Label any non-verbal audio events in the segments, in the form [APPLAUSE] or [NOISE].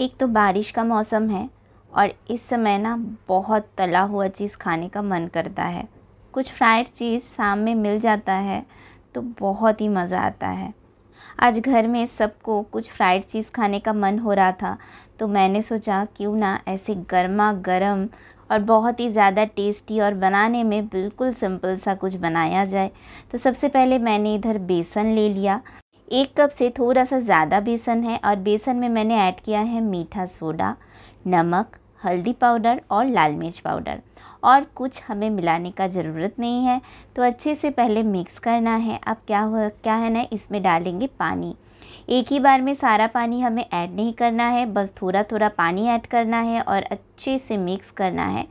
एक तो बारिश का मौसम है और इस समय ना बहुत तला हुआ चीज़ खाने का मन करता है कुछ फ्राइड चीज़ शाम में मिल जाता है तो बहुत ही मज़ा आता है आज घर में सबको कुछ फ्राइड चीज़ खाने का मन हो रहा था तो मैंने सोचा क्यों ना ऐसे गर्मा गर्म और बहुत ही ज़्यादा टेस्टी और बनाने में बिल्कुल सिंपल सा कुछ बनाया जाए तो सबसे पहले मैंने इधर बेसन ले लिया एक कप से थोड़ा सा ज़्यादा बेसन है और बेसन में मैंने ऐड किया है मीठा सोडा नमक हल्दी पाउडर और लाल मिर्च पाउडर और कुछ हमें मिलाने का ज़रूरत नहीं है तो अच्छे से पहले मिक्स करना है अब क्या हो क्या है ना इसमें डालेंगे पानी एक ही बार में सारा पानी हमें ऐड नहीं करना है बस थोड़ा थोड़ा पानी ऐड करना है और अच्छे से मिक्स करना है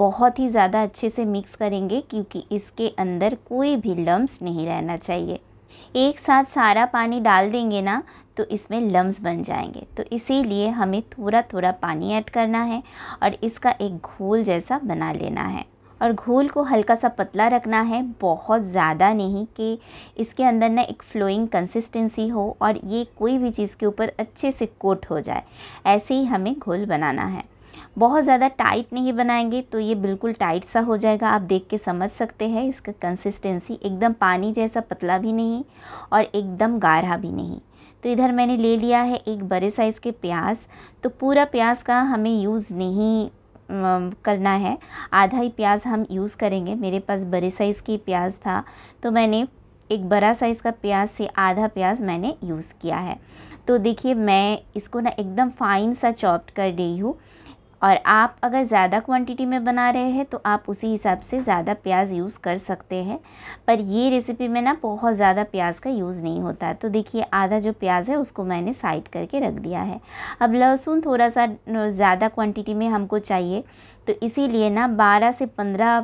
बहुत ही ज़्यादा अच्छे से मिक्स करेंगे क्योंकि इसके अंदर कोई भी लम्ब नहीं रहना चाहिए एक साथ सारा पानी डाल देंगे ना तो इसमें लम्स बन जाएंगे तो इसीलिए हमें थोड़ा थोड़ा पानी ऐड करना है और इसका एक घोल जैसा बना लेना है और घोल को हल्का सा पतला रखना है बहुत ज़्यादा नहीं कि इसके अंदर ना एक फ्लोइंग कंसिस्टेंसी हो और ये कोई भी चीज़ के ऊपर अच्छे से कोट हो जाए ऐसे ही हमें घोल बनाना है बहुत ज़्यादा टाइट नहीं बनाएंगे तो ये बिल्कुल टाइट सा हो जाएगा आप देख के समझ सकते हैं इसका कंसिस्टेंसी एकदम पानी जैसा पतला भी नहीं और एकदम गाढ़ा भी नहीं तो इधर मैंने ले लिया है एक बड़े साइज़ के प्याज तो पूरा प्याज का हमें यूज़ नहीं करना है आधा ही प्याज हम यूज़ करेंगे मेरे पास बड़े साइज़ की प्याज था तो मैंने एक बड़ा साइज़ का प्याज से आधा प्याज मैंने यूज़ किया है तो देखिए मैं इसको ना एकदम फाइन सा चॉप्ट कर रही हूँ और आप अगर ज़्यादा क्वांटिटी में बना रहे हैं तो आप उसी हिसाब से ज़्यादा प्याज यूज़ कर सकते हैं पर ये रेसिपी में ना बहुत ज़्यादा प्याज का यूज़ नहीं होता तो देखिए आधा जो प्याज है उसको मैंने साइड करके रख दिया है अब लहसुन थोड़ा सा ज़्यादा क्वांटिटी में हमको चाहिए तो इसीलिए ना बारह से पंद्रह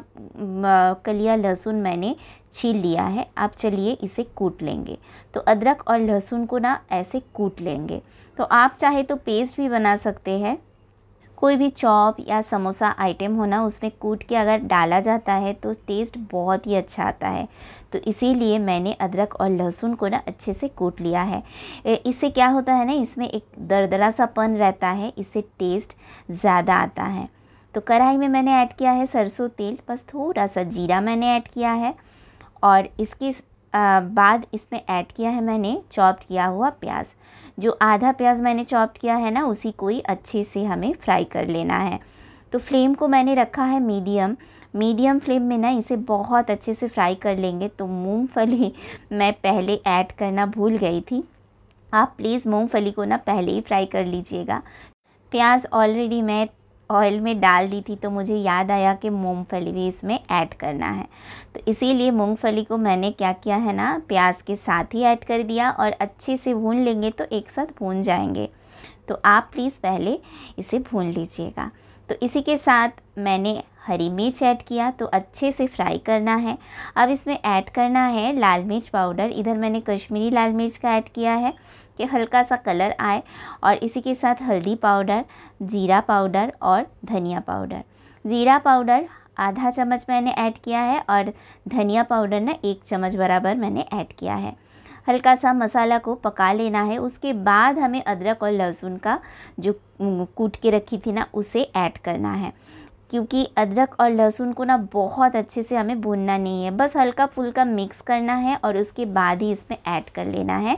कलिया लहसुन मैंने छील लिया है आप चलिए इसे कूट लेंगे तो अदरक और लहसुन को ना ऐसे कूट लेंगे तो आप चाहे तो पेस्ट भी बना सकते हैं कोई भी चॉप या समोसा आइटम होना उसमें कूट के अगर डाला जाता है तो टेस्ट बहुत ही अच्छा आता है तो इसीलिए मैंने अदरक और लहसुन को ना अच्छे से कूट लिया है इससे क्या होता है ना इसमें एक दरदरा सा पन रहता है इससे टेस्ट ज़्यादा आता है तो कढ़ाई में मैंने ऐड किया है सरसों तेल बस थोड़ा सा जीरा मैंने ऐड किया है और इसके बाद इसमें ऐड किया है मैंने चॉप्ड किया हुआ प्याज जो आधा प्याज मैंने चॉप्ड किया है ना उसी को ही अच्छे से हमें फ्राई कर लेना है तो फ्लेम को मैंने रखा है मीडियम मीडियम फ्लेम में ना इसे बहुत अच्छे से फ्राई कर लेंगे तो मूंगफली [LAUGHS] मैं पहले ऐड करना भूल गई थी आप प्लीज़ मूंगफली को ना पहले ही फ्राई कर लीजिएगा प्याज ऑलरेडी मैं ऑयल में डाल दी थी तो मुझे याद आया कि मूंगफली भी इसमें ऐड करना है तो इसीलिए मूंगफली को मैंने क्या किया है ना प्याज के साथ ही ऐड कर दिया और अच्छे से भून लेंगे तो एक साथ भून जाएंगे तो आप प्लीज़ पहले इसे भून लीजिएगा तो इसी के साथ मैंने हरी मिर्च ऐड किया तो अच्छे से फ्राई करना है अब इसमें ऐड करना है लाल मिर्च पाउडर इधर मैंने कश्मीरी लाल मिर्च का ऐड किया है कि हल्का सा कलर आए और इसी के साथ हल्दी पाउडर जीरा पाउडर और धनिया पाउडर जीरा पाउडर आधा चम्मच मैंने ऐड किया है और धनिया पाउडर ना एक चम्मच बराबर मैंने ऐड किया है हल्का सा मसाला को पका लेना है उसके बाद हमें अदरक और लहसुन का जो कूट के रखी थी ना उसे ऐड करना है क्योंकि अदरक और लहसुन को ना बहुत अच्छे से हमें भूनना नहीं है बस हल्का फुल्का मिक्स करना है और उसके बाद ही इसमें ऐड कर लेना है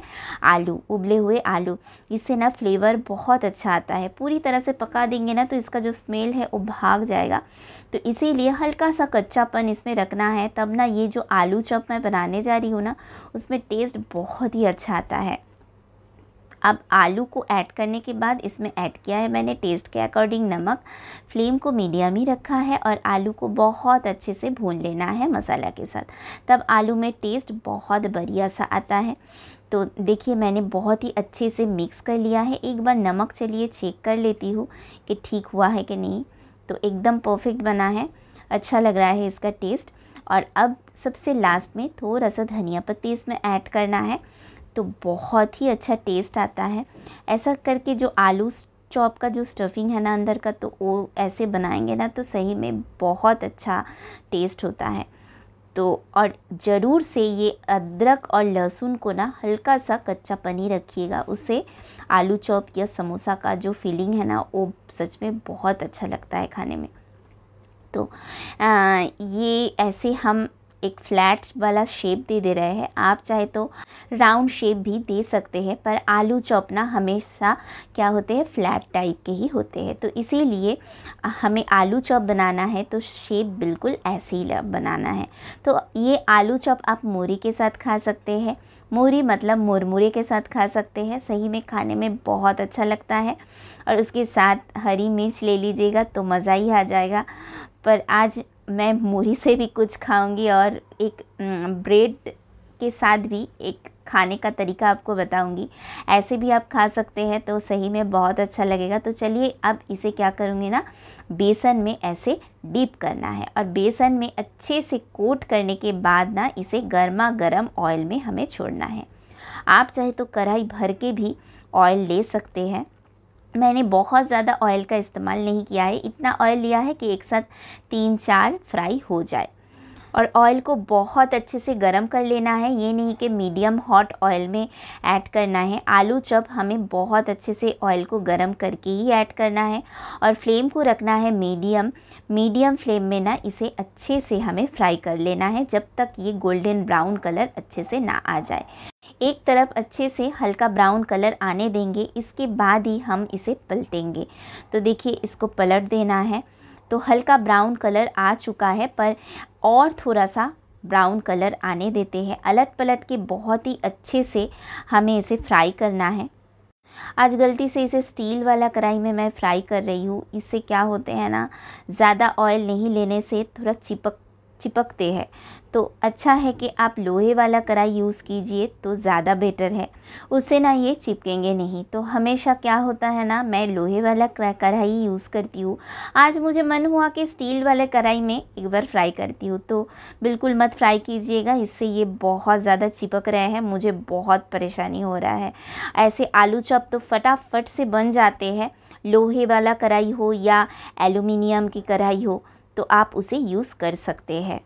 आलू उबले हुए आलू इससे ना फ्लेवर बहुत अच्छा आता है पूरी तरह से पका देंगे ना तो इसका जो स्मेल है वो भाग जाएगा तो इसीलिए हल्का सा कच्चापन इसमें रखना है तब ना ये जो आलू चप मैं बनाने जा रही हूँ ना उसमें टेस्ट बहुत ही अच्छा आता है अब आलू को ऐड करने के बाद इसमें ऐड किया है मैंने टेस्ट के अकॉर्डिंग नमक फ्लेम को मीडियम ही रखा है और आलू को बहुत अच्छे से भून लेना है मसाला के साथ तब आलू में टेस्ट बहुत बढ़िया सा आता है तो देखिए मैंने बहुत ही अच्छे से मिक्स कर लिया है एक बार नमक चलिए चेक कर लेती हूँ कि ठीक हुआ है कि नहीं तो एकदम परफेक्ट बना है अच्छा लग रहा है इसका टेस्ट और अब सबसे लास्ट में थोड़ा सा धनिया पत्ती इसमें ऐड करना है तो बहुत ही अच्छा टेस्ट आता है ऐसा करके जो आलू चॉप का जो स्टफिंग है ना अंदर का तो वो ऐसे बनाएंगे ना तो सही में बहुत अच्छा टेस्ट होता है तो और ज़रूर से ये अदरक और लहसुन को ना हल्का सा कच्चा पनी रखिएगा उससे आलू चॉप या समोसा का जो फीलिंग है ना वो सच में बहुत अच्छा लगता है खाने में तो आ, ये ऐसे हम एक फ्लैट वाला शेप दे दे रहे हैं आप चाहे तो राउंड शेप भी दे सकते हैं पर आलू चॉप ना हमेशा क्या होते हैं फ्लैट टाइप के ही होते हैं तो इसीलिए हमें आलू चॉप बनाना है तो शेप बिल्कुल ऐसे ही बनाना है तो ये आलू चॉप आप मोरी के साथ खा सकते हैं मोरी मतलब मुरमुरे के साथ खा सकते हैं सही में खाने में बहुत अच्छा लगता है और उसके साथ हरी मिर्च ले लीजिएगा तो मज़ा ही आ जाएगा पर आज मैं मूरी से भी कुछ खाऊंगी और एक ब्रेड के साथ भी एक खाने का तरीका आपको बताऊंगी ऐसे भी आप खा सकते हैं तो सही में बहुत अच्छा लगेगा तो चलिए अब इसे क्या करूँगी ना बेसन में ऐसे डीप करना है और बेसन में अच्छे से कोट करने के बाद ना इसे गर्मा गर्म ऑयल में हमें छोड़ना है आप चाहे तो कढ़ाई भर के भी ऑयल ले सकते हैं मैंने बहुत ज़्यादा ऑयल का इस्तेमाल नहीं किया है इतना ऑयल लिया है कि एक साथ तीन चार फ्राई हो जाए और ऑयल को बहुत अच्छे से गर्म कर लेना है ये नहीं कि मीडियम हॉट ऑयल में ऐड करना है आलू चप हमें बहुत अच्छे से ऑयल को गर्म करके ही ऐड करना है और फ्लेम को रखना है मीडियम मीडियम फ्लेम में ना इसे अच्छे से हमें फ्राई कर लेना है जब तक ये गोल्डन ब्राउन कलर अच्छे से ना आ जाए एक तरफ अच्छे से हल्का ब्राउन कलर आने देंगे इसके बाद ही हम इसे पलटेंगे तो देखिए इसको पलट देना है तो हल्का ब्राउन कलर आ चुका है पर और थोड़ा सा ब्राउन कलर आने देते हैं अलट पलट के बहुत ही अच्छे से हमें इसे फ्राई करना है आज गलती से इसे स्टील वाला कढ़ाई में मैं फ्राई कर रही हूँ इससे क्या होते हैं ना ज़्यादा ऑयल नहीं लेने से थोड़ा चिपक चिपकते हैं तो अच्छा है कि आप लोहे वाला कढ़ाई यूज़ कीजिए तो ज़्यादा बेटर है उससे ना ये चिपकेंगे नहीं तो हमेशा क्या होता है ना मैं लोहे वाला कढ़ाई यूज़ करती हूँ आज मुझे मन हुआ कि स्टील वाले कढ़ाई में एक बार फ्राई करती हूँ तो बिल्कुल मत फ्राई कीजिएगा इससे ये बहुत ज़्यादा चिपक रहे हैं मुझे बहुत परेशानी हो रहा है ऐसे आलू चॉप तो फटाफट से बन जाते हैं लोहे वाला कढ़ाई हो या एलुमिनियम की कढ़ाई हो तो आप उसे यूज़ कर सकते हैं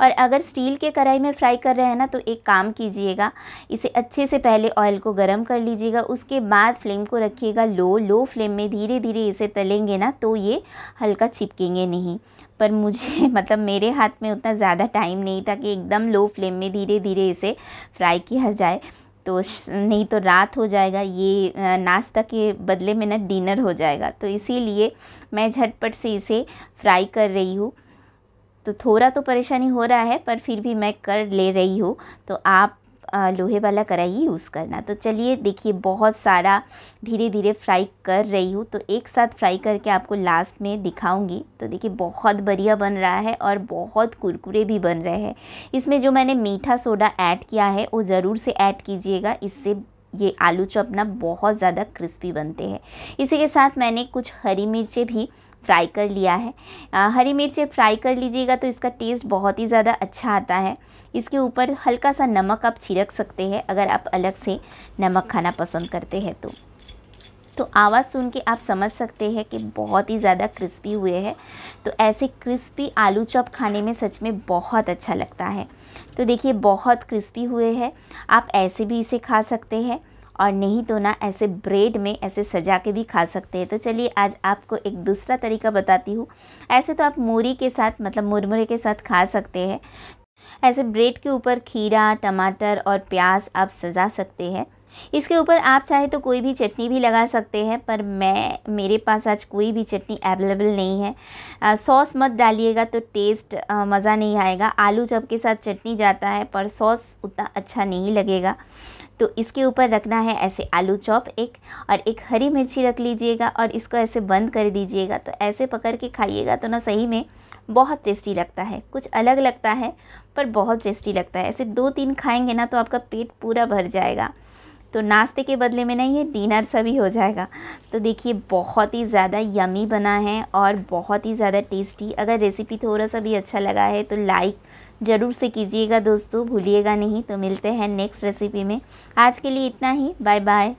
और अगर स्टील के कढ़ाई में फ्राई कर रहे हैं ना तो एक काम कीजिएगा इसे अच्छे से पहले ऑयल को गर्म कर लीजिएगा उसके बाद फ्लेम को रखिएगा लो लो फ्लेम में धीरे धीरे इसे तलेंगे ना तो ये हल्का चिपकेंगे नहीं पर मुझे [LAUGHS] मतलब मेरे हाथ में उतना ज़्यादा टाइम नहीं था कि एकदम लो फ्लेम में धीरे धीरे इसे फ्राई किया जाए तो नहीं तो रात हो जाएगा ये नाश्ता के बदले में ना डिनर हो जाएगा तो इसीलिए मैं झटपट से इसे फ्राई कर रही हूँ तो थोड़ा तो परेशानी हो रहा है पर फिर भी मैं कर ले रही हूँ तो आप लोहे वाला कढ़ाई यूज़ करना तो चलिए देखिए बहुत सारा धीरे धीरे फ्राई कर रही हूँ तो एक साथ फ्राई करके आपको लास्ट में दिखाऊंगी तो देखिए बहुत बढ़िया बन रहा है और बहुत कुरकुरे भी बन रहे हैं इसमें जो मैंने मीठा सोडा ऐड किया है वो ज़रूर से ऐड कीजिएगा इससे ये आलू चॉप ना बहुत ज़्यादा क्रिस्पी बनते हैं इसी के साथ मैंने कुछ हरी मिर्चें भी फ्राई कर लिया है आ, हरी मिर्च फ्राई कर लीजिएगा तो इसका टेस्ट बहुत ही ज़्यादा अच्छा आता है इसके ऊपर हल्का सा नमक आप छिड़क सकते हैं अगर आप अलग से नमक खाना पसंद करते हैं तो तो आवाज़ सुन के आप समझ सकते हैं कि बहुत ही ज़्यादा क्रिस्पी हुए हैं तो ऐसे क्रिस्पी आलू चॉप खाने में सच में बहुत अच्छा लगता है तो देखिए बहुत क्रिस्पी हुए हैं आप ऐसे भी इसे खा सकते हैं और नहीं तो ना ऐसे ब्रेड में ऐसे सजा के भी खा सकते हैं तो चलिए आज आपको एक दूसरा तरीका बताती हूँ ऐसे तो आप मूरी के साथ मतलब मुरमुरे के साथ खा सकते हैं ऐसे ब्रेड के ऊपर खीरा टमाटर और प्याज आप सजा सकते हैं इसके ऊपर आप चाहे तो कोई भी चटनी भी लगा सकते हैं पर मैं मेरे पास आज कोई भी चटनी अवेलेबल नहीं है सॉस मत डालिएगा तो टेस्ट मज़ा नहीं आएगा आलू चप के साथ चटनी जाता है पर सॉस उतना अच्छा नहीं लगेगा तो इसके ऊपर रखना है ऐसे आलू चॉप एक और एक हरी मिर्ची रख लीजिएगा और इसको ऐसे बंद कर दीजिएगा तो ऐसे पकड़ के खाइएगा तो ना सही में बहुत टेस्टी लगता है कुछ अलग लगता है पर बहुत टेस्टी लगता है ऐसे दो तीन खाएंगे ना तो आपका पेट पूरा भर जाएगा तो नाश्ते के बदले में ना ये डिनर सा भी हो जाएगा तो देखिए बहुत ही ज़्यादा यमी बना है और बहुत ही ज़्यादा टेस्टी अगर रेसिपी थोड़ा सा भी अच्छा लगा है तो लाइक ज़रूर से कीजिएगा दोस्तों भूलिएगा नहीं तो मिलते हैं नेक्स्ट रेसिपी में आज के लिए इतना ही बाय बाय